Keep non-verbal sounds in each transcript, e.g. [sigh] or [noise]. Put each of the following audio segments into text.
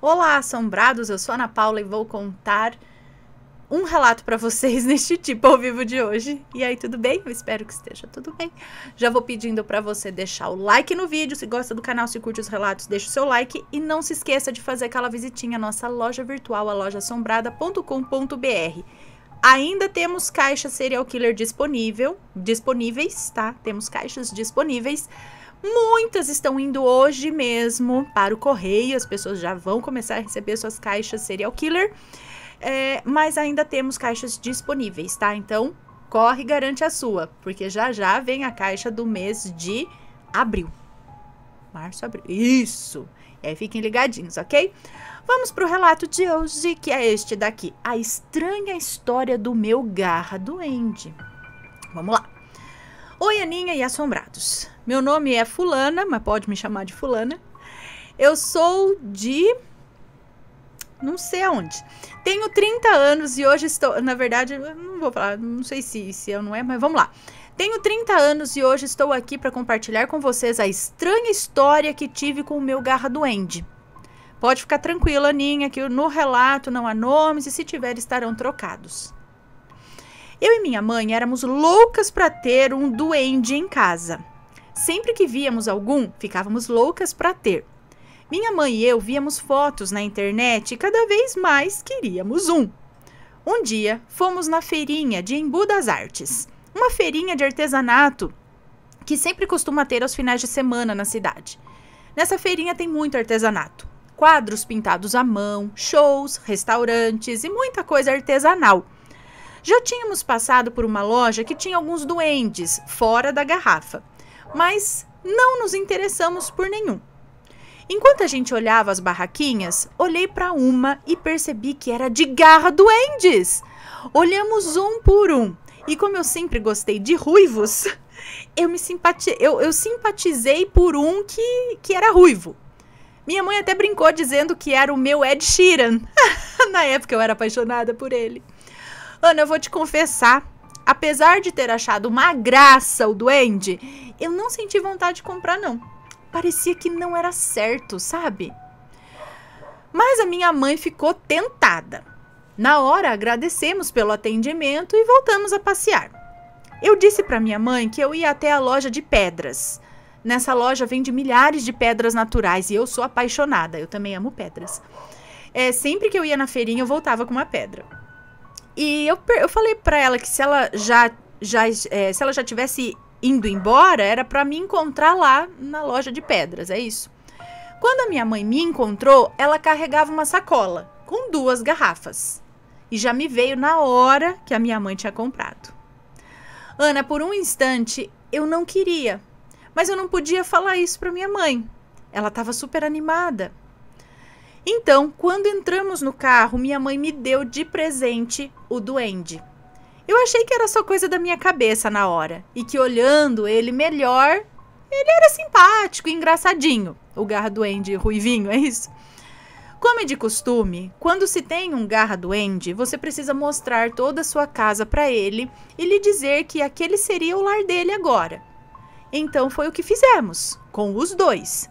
Olá, assombrados! Eu sou a Ana Paula e vou contar um relato para vocês [laughs] neste tipo ao vivo de hoje. E aí, tudo bem? Eu espero que esteja tudo bem. Já vou pedindo para você deixar o like no vídeo, se gosta do canal, se curte os relatos, deixa o seu like e não se esqueça de fazer aquela visitinha à nossa loja virtual, a lojaassombrada.com.br. Ainda temos caixas serial killer disponível, disponíveis, tá? Temos caixas disponíveis Muitas estão indo hoje mesmo para o correio, as pessoas já vão começar a receber suas caixas serial killer, é, mas ainda temos caixas disponíveis, tá? Então corre e garante a sua, porque já já vem a caixa do mês de abril. Março, abril. Isso! E aí fiquem ligadinhos, ok? Vamos para o relato de hoje, que é este daqui: A estranha história do meu garra doente. Oi, Aninha e Assombrados. Meu nome é Fulana, mas pode me chamar de Fulana. Eu sou de. Não sei aonde. Tenho 30 anos e hoje estou. Na verdade, não vou falar, não sei se, se eu não é, mas vamos lá. Tenho 30 anos e hoje estou aqui para compartilhar com vocês a estranha história que tive com o meu garra duende. Pode ficar tranquila, Aninha, que no relato não há nomes e se tiver estarão trocados. Eu e minha mãe éramos loucas para ter um duende em casa. Sempre que víamos algum, ficávamos loucas para ter. Minha mãe e eu víamos fotos na internet e cada vez mais queríamos um. Um dia, fomos na feirinha de Embu das Artes, uma feirinha de artesanato que sempre costuma ter aos finais de semana na cidade. Nessa feirinha tem muito artesanato. Quadros pintados à mão, shows, restaurantes e muita coisa artesanal. Já tínhamos passado por uma loja que tinha alguns duendes fora da garrafa, mas não nos interessamos por nenhum. Enquanto a gente olhava as barraquinhas, olhei para uma e percebi que era de garra duendes. Olhamos um por um, e como eu sempre gostei de ruivos, [laughs] eu me simpati eu, eu simpatizei por um que, que era ruivo. Minha mãe até brincou dizendo que era o meu Ed Sheeran. [laughs] Na época eu era apaixonada por ele. Ana, eu vou te confessar. Apesar de ter achado uma graça o duende, eu não senti vontade de comprar, não. Parecia que não era certo, sabe? Mas a minha mãe ficou tentada. Na hora, agradecemos pelo atendimento e voltamos a passear. Eu disse para minha mãe que eu ia até a loja de pedras. Nessa loja vende milhares de pedras naturais e eu sou apaixonada, eu também amo pedras. É, sempre que eu ia na feirinha, eu voltava com uma pedra. E eu, eu falei para ela que se ela já, já, é, se ela já tivesse indo embora, era para me encontrar lá na loja de pedras, é isso. Quando a minha mãe me encontrou, ela carregava uma sacola com duas garrafas. E já me veio na hora que a minha mãe tinha comprado. Ana, por um instante eu não queria, mas eu não podia falar isso para minha mãe. Ela estava super animada. Então, quando entramos no carro, minha mãe me deu de presente o duende. Eu achei que era só coisa da minha cabeça na hora e que olhando ele melhor, ele era simpático, engraçadinho. O garra duende ruivinho, é isso? Como é de costume, quando se tem um garra duende, você precisa mostrar toda a sua casa para ele e lhe dizer que aquele seria o lar dele agora. Então foi o que fizemos com os dois.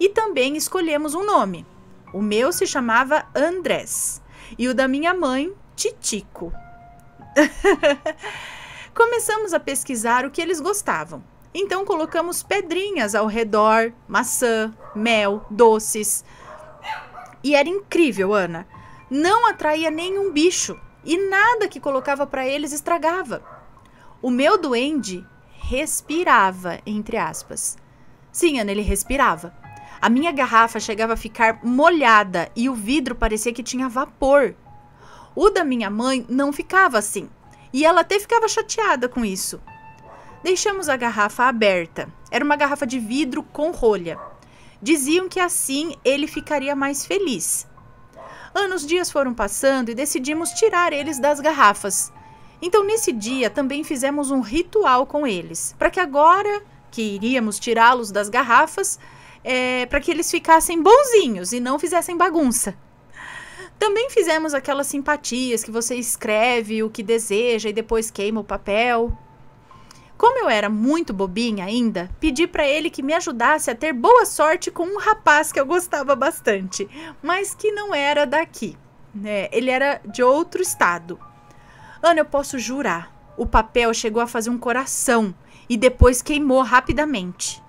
E também escolhemos um nome. O meu se chamava Andrés e o da minha mãe, Titico. [laughs] Começamos a pesquisar o que eles gostavam. Então colocamos pedrinhas ao redor, maçã, mel, doces. E era incrível, Ana. Não atraía nenhum bicho e nada que colocava para eles estragava. O meu duende respirava, entre aspas. Sim, Ana, ele respirava. A minha garrafa chegava a ficar molhada e o vidro parecia que tinha vapor. O da minha mãe não ficava assim, e ela até ficava chateada com isso. Deixamos a garrafa aberta. Era uma garrafa de vidro com rolha. Diziam que assim ele ficaria mais feliz. Anos dias foram passando e decidimos tirar eles das garrafas. Então nesse dia também fizemos um ritual com eles, para que agora que iríamos tirá-los das garrafas, é, para que eles ficassem bonzinhos e não fizessem bagunça. Também fizemos aquelas simpatias que você escreve o que deseja e depois queima o papel. Como eu era muito bobinha ainda, pedi para ele que me ajudasse a ter boa sorte com um rapaz que eu gostava bastante, mas que não era daqui. Né? Ele era de outro estado. Ana, eu posso jurar, o papel chegou a fazer um coração e depois queimou rapidamente.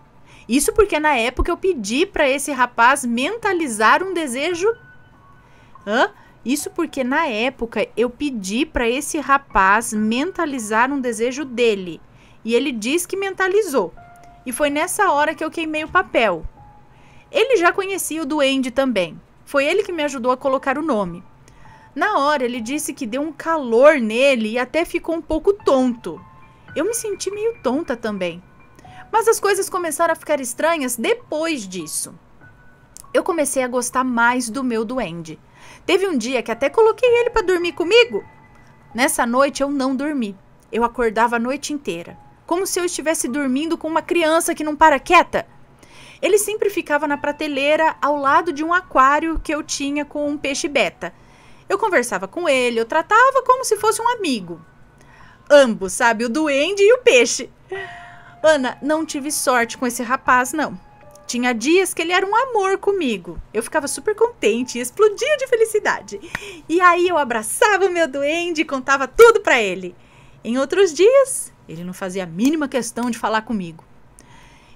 Isso porque na época eu pedi para esse rapaz mentalizar um desejo. Hã? Isso porque na época eu pedi para esse rapaz mentalizar um desejo dele. E ele diz que mentalizou. E foi nessa hora que eu queimei o papel. Ele já conhecia o duende também. Foi ele que me ajudou a colocar o nome. Na hora, ele disse que deu um calor nele e até ficou um pouco tonto. Eu me senti meio tonta também. Mas as coisas começaram a ficar estranhas depois disso. Eu comecei a gostar mais do meu duende. Teve um dia que até coloquei ele para dormir comigo. Nessa noite eu não dormi. Eu acordava a noite inteira, como se eu estivesse dormindo com uma criança que não para quieta. Ele sempre ficava na prateleira ao lado de um aquário que eu tinha com um peixe beta. Eu conversava com ele, eu tratava como se fosse um amigo. Ambos, sabe, o duende e o peixe. Ana, não tive sorte com esse rapaz, não. Tinha dias que ele era um amor comigo. Eu ficava super contente e explodia de felicidade. E aí eu abraçava o meu duende e contava tudo para ele. Em outros dias, ele não fazia a mínima questão de falar comigo.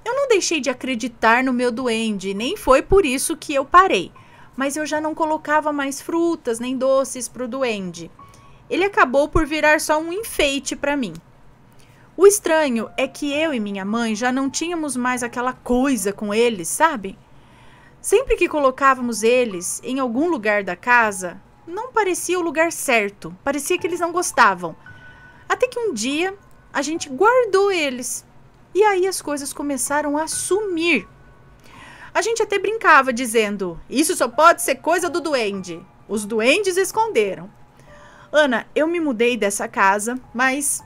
Eu não deixei de acreditar no meu duende, nem foi por isso que eu parei. Mas eu já não colocava mais frutas nem doces pro duende. Ele acabou por virar só um enfeite para mim. O estranho é que eu e minha mãe já não tínhamos mais aquela coisa com eles, sabe? Sempre que colocávamos eles em algum lugar da casa, não parecia o lugar certo, parecia que eles não gostavam. Até que um dia a gente guardou eles e aí as coisas começaram a sumir. A gente até brincava dizendo: Isso só pode ser coisa do duende. Os duendes esconderam. Ana, eu me mudei dessa casa, mas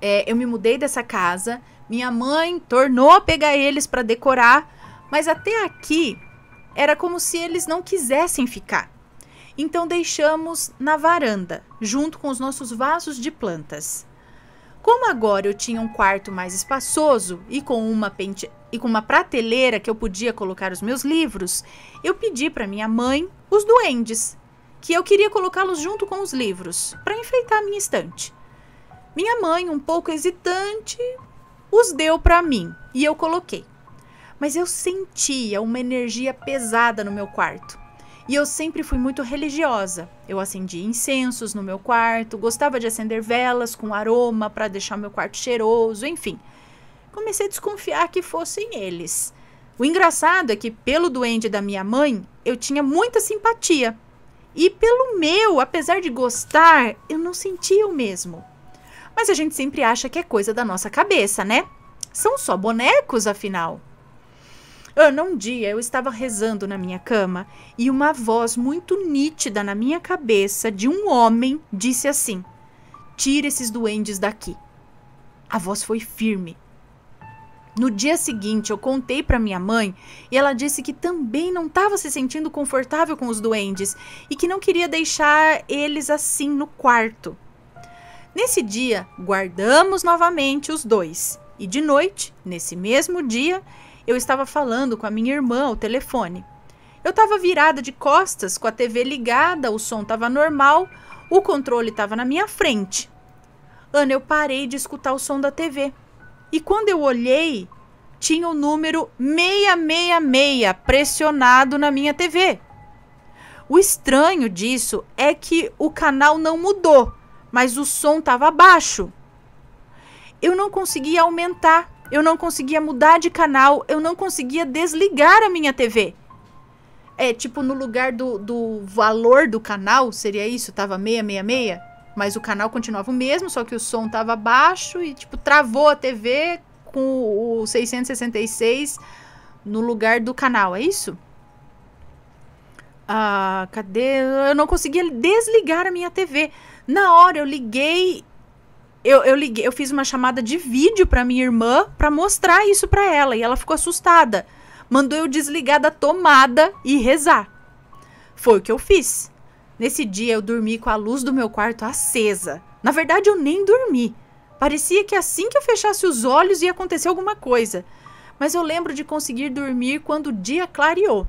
é, eu me mudei dessa casa. Minha mãe tornou a pegar eles para decorar, mas até aqui era como se eles não quisessem ficar. Então deixamos na varanda, junto com os nossos vasos de plantas. Como agora eu tinha um quarto mais espaçoso e com uma pente... e com uma prateleira que eu podia colocar os meus livros, eu pedi para minha mãe os duendes, que eu queria colocá-los junto com os livros para enfeitar a minha estante. Minha mãe, um pouco hesitante, os deu para mim e eu coloquei. Mas eu sentia uma energia pesada no meu quarto. E eu sempre fui muito religiosa. Eu acendia incensos no meu quarto, gostava de acender velas com aroma para deixar meu quarto cheiroso, enfim. Comecei a desconfiar que fossem eles. O engraçado é que, pelo doente da minha mãe, eu tinha muita simpatia. E pelo meu, apesar de gostar, eu não sentia o mesmo. Mas a gente sempre acha que é coisa da nossa cabeça, né? São só bonecos, afinal. Ana, um dia eu estava rezando na minha cama e uma voz muito nítida na minha cabeça de um homem disse assim: Tira esses duendes daqui. A voz foi firme. No dia seguinte, eu contei para minha mãe e ela disse que também não estava se sentindo confortável com os duendes e que não queria deixar eles assim no quarto. Nesse dia, guardamos novamente os dois. E de noite, nesse mesmo dia, eu estava falando com a minha irmã ao telefone. Eu estava virada de costas, com a TV ligada, o som estava normal, o controle estava na minha frente. Ana, eu parei de escutar o som da TV. E quando eu olhei, tinha o número 666 pressionado na minha TV. O estranho disso é que o canal não mudou mas o som estava baixo. Eu não conseguia aumentar, eu não conseguia mudar de canal, eu não conseguia desligar a minha TV. É, tipo, no lugar do, do valor do canal, seria isso? Tava 666? Mas o canal continuava o mesmo, só que o som tava baixo e, tipo, travou a TV com o 666 no lugar do canal, é isso? Ah, cadê? Eu não conseguia desligar a minha TV. Na hora eu liguei eu, eu, liguei, eu fiz uma chamada de vídeo para minha irmã para mostrar isso para ela e ela ficou assustada. Mandou eu desligar da tomada e rezar. Foi o que eu fiz. Nesse dia eu dormi com a luz do meu quarto acesa. Na verdade eu nem dormi. Parecia que assim que eu fechasse os olhos ia acontecer alguma coisa. Mas eu lembro de conseguir dormir quando o dia clareou.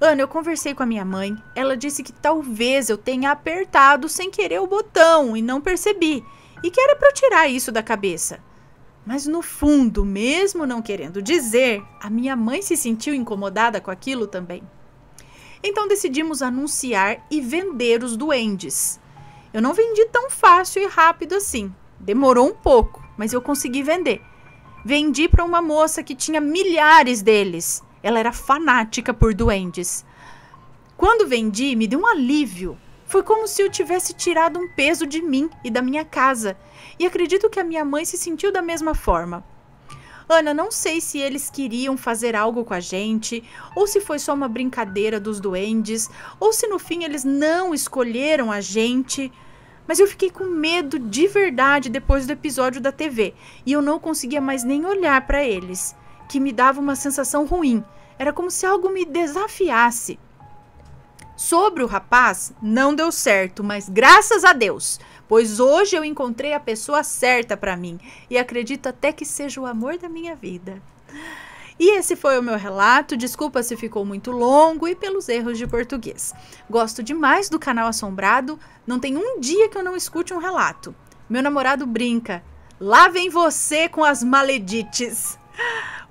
Ana, eu conversei com a minha mãe. Ela disse que talvez eu tenha apertado sem querer o botão e não percebi. E que era para tirar isso da cabeça. Mas no fundo, mesmo não querendo dizer, a minha mãe se sentiu incomodada com aquilo também. Então decidimos anunciar e vender os duendes. Eu não vendi tão fácil e rápido assim. Demorou um pouco, mas eu consegui vender. Vendi para uma moça que tinha milhares deles. Ela era fanática por duendes. Quando vendi, me deu um alívio. Foi como se eu tivesse tirado um peso de mim e da minha casa. E acredito que a minha mãe se sentiu da mesma forma. Ana, não sei se eles queriam fazer algo com a gente, ou se foi só uma brincadeira dos duendes, ou se no fim eles não escolheram a gente. Mas eu fiquei com medo de verdade depois do episódio da TV e eu não conseguia mais nem olhar para eles que me dava uma sensação ruim. Era como se algo me desafiasse. Sobre o rapaz, não deu certo, mas graças a Deus, pois hoje eu encontrei a pessoa certa para mim e acredito até que seja o amor da minha vida. E esse foi o meu relato. Desculpa se ficou muito longo e pelos erros de português. Gosto demais do canal Assombrado. Não tem um dia que eu não escute um relato. Meu namorado brinca. Lá vem você com as maledites.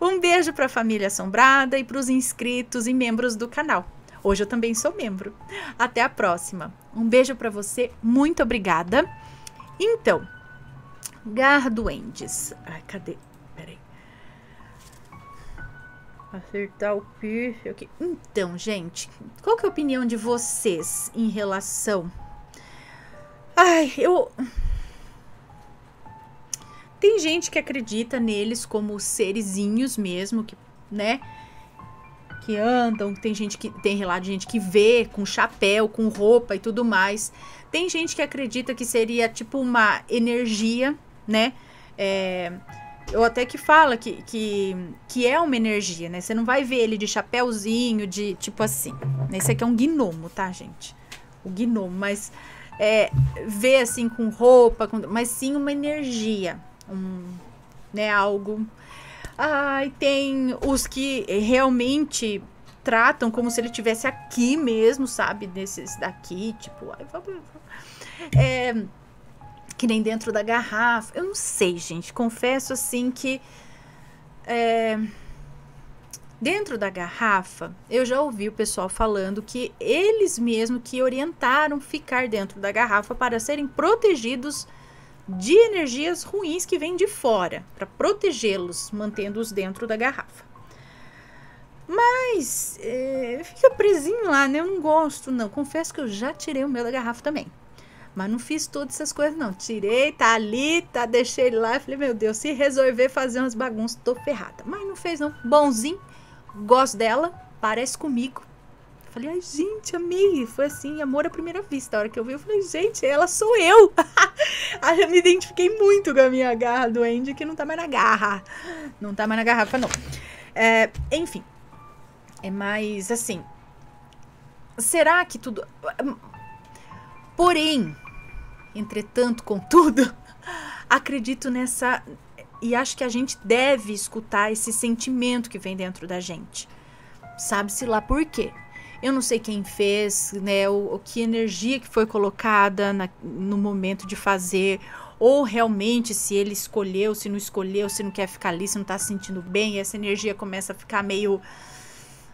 Um beijo para a família assombrada e para os inscritos e membros do canal. Hoje eu também sou membro. Até a próxima. Um beijo para você, muito obrigada. Então, Garduendes. Ai, cadê? Peraí. Acertar o piso aqui. Então, gente, qual que é a opinião de vocês em relação... Ai, eu... Tem gente que acredita neles como serizinhos mesmo, que, né? Que andam, tem gente que tem relato de gente que vê com chapéu, com roupa e tudo mais. Tem gente que acredita que seria tipo uma energia, né? É, eu até que fala que, que, que é uma energia, né? Você não vai ver ele de chapéuzinho, de tipo assim. Né? Esse aqui é um gnomo, tá, gente? O gnomo, mas é, ver assim com roupa, com, mas sim uma energia, um, né, algo. Ah, tem os que realmente tratam como se ele tivesse aqui mesmo, sabe? Desses daqui, tipo. É, que nem dentro da garrafa. Eu não sei, gente. Confesso assim que. É, dentro da garrafa, eu já ouvi o pessoal falando que eles mesmos que orientaram ficar dentro da garrafa para serem protegidos de energias ruins que vêm de fora, para protegê-los, mantendo-os dentro da garrafa. Mas é, fica presinho lá, né? Eu não gosto, não. Confesso que eu já tirei o meu da garrafa também. Mas não fiz todas essas coisas, não. Tirei, tá ali, tá, deixei ele lá. Falei, meu Deus, se resolver fazer umas bagunças, tô ferrada. Mas não fez, não. Bonzinho, gosto dela, parece comigo, Falei, ai, gente, amei. Foi assim, amor à primeira vista. A hora que eu vi, eu falei, gente, ela sou eu. [laughs] aí eu me identifiquei muito com a minha garra do Andy, que não tá mais na garra. Não tá mais na garrafa, não. É, enfim. É mais assim. Será que tudo. Porém, entretanto, contudo, [laughs] acredito nessa. E acho que a gente deve escutar esse sentimento que vem dentro da gente. Sabe-se lá por quê. Eu não sei quem fez, né? O, o que energia que foi colocada na, no momento de fazer ou realmente se ele escolheu, se não escolheu, se não quer ficar ali, se não tá se sentindo bem, essa energia começa a ficar meio.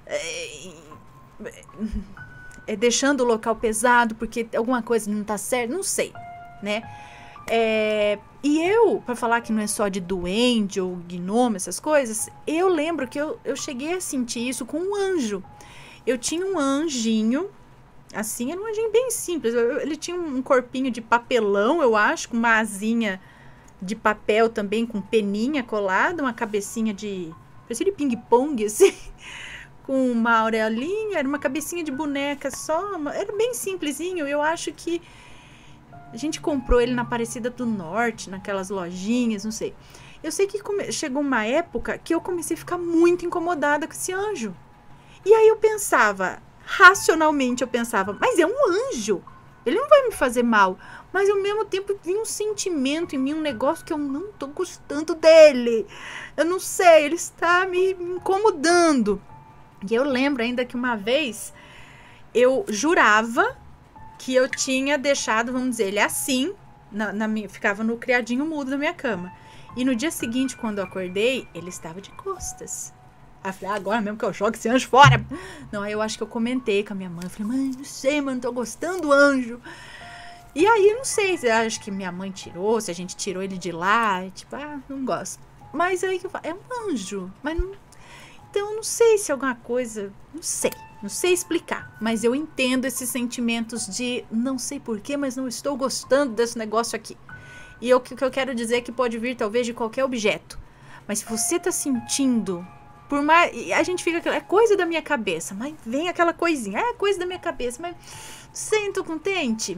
É, é, deixando o local pesado porque alguma coisa não tá certa, não sei, né? É, e eu, para falar que não é só de duende ou gnomo, essas coisas, eu lembro que eu, eu cheguei a sentir isso com um anjo. Eu tinha um anjinho, assim, era um anjinho bem simples. Ele tinha um corpinho de papelão, eu acho, com uma asinha de papel também, com peninha colada, uma cabecinha de. parecia de ping-pong, [laughs] assim. com uma aureolinha, era uma cabecinha de boneca só, era bem simplesinho. Eu acho que a gente comprou ele na Aparecida do Norte, naquelas lojinhas, não sei. Eu sei que come... chegou uma época que eu comecei a ficar muito incomodada com esse anjo. E aí eu pensava, racionalmente eu pensava, mas é um anjo. Ele não vai me fazer mal. Mas ao mesmo tempo vinha um sentimento em mim, um negócio que eu não tô gostando dele. Eu não sei, ele está me incomodando. E eu lembro ainda que uma vez eu jurava que eu tinha deixado, vamos dizer, ele assim, na, na minha, ficava no criadinho mudo da minha cama. E no dia seguinte, quando eu acordei, ele estava de costas. Aí eu falei, ah, agora mesmo que eu jogo esse anjo fora. Não, aí eu acho que eu comentei com a minha mãe. Eu falei, mãe, não sei, mano, tô gostando do anjo. E aí, não sei, se acho que minha mãe tirou, se a gente tirou ele de lá. Tipo, ah, não gosto. Mas aí que eu falo, é um anjo. Mas não. Então, não sei se alguma coisa. Não sei. Não sei explicar, mas eu entendo esses sentimentos de não sei porquê, mas não estou gostando desse negócio aqui. E o que eu quero dizer é que pode vir talvez de qualquer objeto. Mas se você está sentindo por mais. A gente fica. É coisa da minha cabeça, mas vem aquela coisinha. Ah, é coisa da minha cabeça, mas. sinto contente.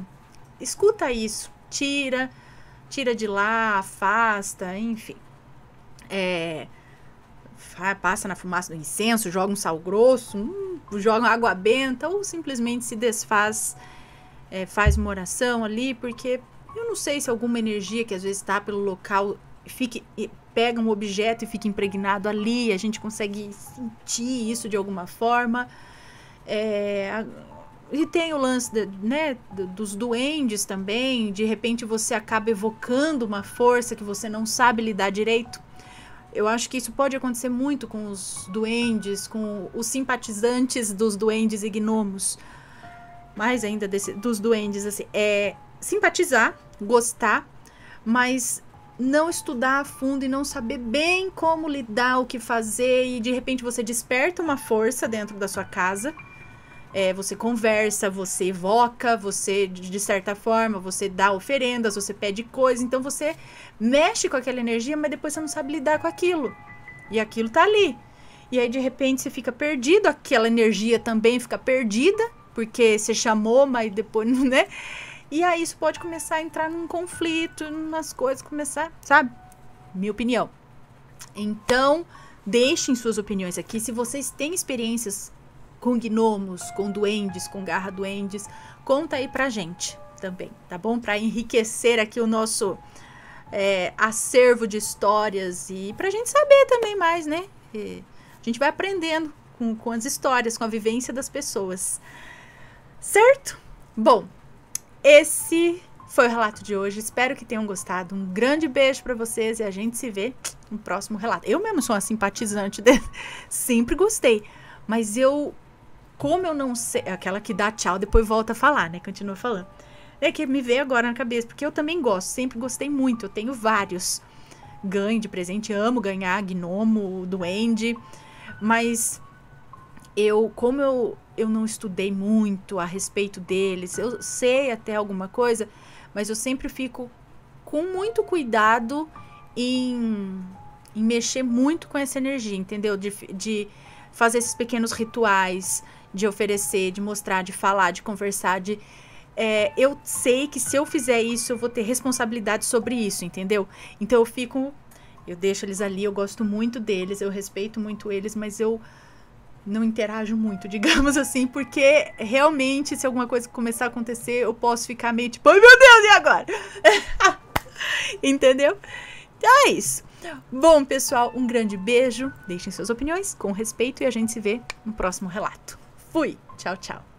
Escuta isso. Tira. Tira de lá, afasta, enfim. É passa na fumaça do incenso, joga um sal grosso, hum, joga água benta ou simplesmente se desfaz, é, faz uma oração ali, porque eu não sei se alguma energia que às vezes está pelo local fique pega um objeto e fica impregnado ali, a gente consegue sentir isso de alguma forma. É, a, e tem o lance de, né, dos duendes também, de repente você acaba evocando uma força que você não sabe lidar direito. Eu acho que isso pode acontecer muito com os duendes, com os simpatizantes dos duendes e gnomos. Mais ainda desse, dos duendes, assim, é simpatizar, gostar, mas não estudar a fundo e não saber bem como lidar, o que fazer, e de repente você desperta uma força dentro da sua casa. É, você conversa, você evoca, você, de certa forma, você dá oferendas, você pede coisas, então você mexe com aquela energia, mas depois você não sabe lidar com aquilo. E aquilo tá ali. E aí, de repente, você fica perdido, aquela energia também fica perdida, porque você chamou, mas depois, [laughs] né? E aí isso pode começar a entrar num conflito, nas coisas, começar, sabe? Minha opinião. Então, deixem suas opiniões aqui. Se vocês têm experiências com gnomos, com duendes, com garra duendes, conta aí pra gente também, tá bom? Para enriquecer aqui o nosso é, acervo de histórias e pra gente saber também mais, né? E a gente vai aprendendo com, com as histórias, com a vivência das pessoas. Certo? Bom, esse foi o relato de hoje. Espero que tenham gostado. Um grande beijo para vocês e a gente se vê no próximo relato. Eu mesmo sou uma simpatizante [laughs] dele. Sempre gostei. Mas eu, como eu não sei. Aquela que dá tchau, depois volta a falar, né? Continua falando. É que me veio agora na cabeça, porque eu também gosto, sempre gostei muito. Eu tenho vários. Ganho de presente, amo ganhar gnomo, duende. Mas eu, como eu eu não estudei muito a respeito deles. Eu sei até alguma coisa, mas eu sempre fico com muito cuidado em, em mexer muito com essa energia, entendeu? De, de fazer esses pequenos rituais, de oferecer, de mostrar, de falar, de conversar, de. É, eu sei que se eu fizer isso, eu vou ter responsabilidade sobre isso, entendeu? Então eu fico. Eu deixo eles ali, eu gosto muito deles, eu respeito muito eles, mas eu não interajo muito, [laughs] digamos assim, porque realmente se alguma coisa começar a acontecer, eu posso ficar meio tipo, ai meu Deus, e agora? [laughs] Entendeu? Então é isso. Bom, pessoal, um grande beijo. Deixem suas opiniões com respeito e a gente se vê no próximo relato. Fui, tchau, tchau.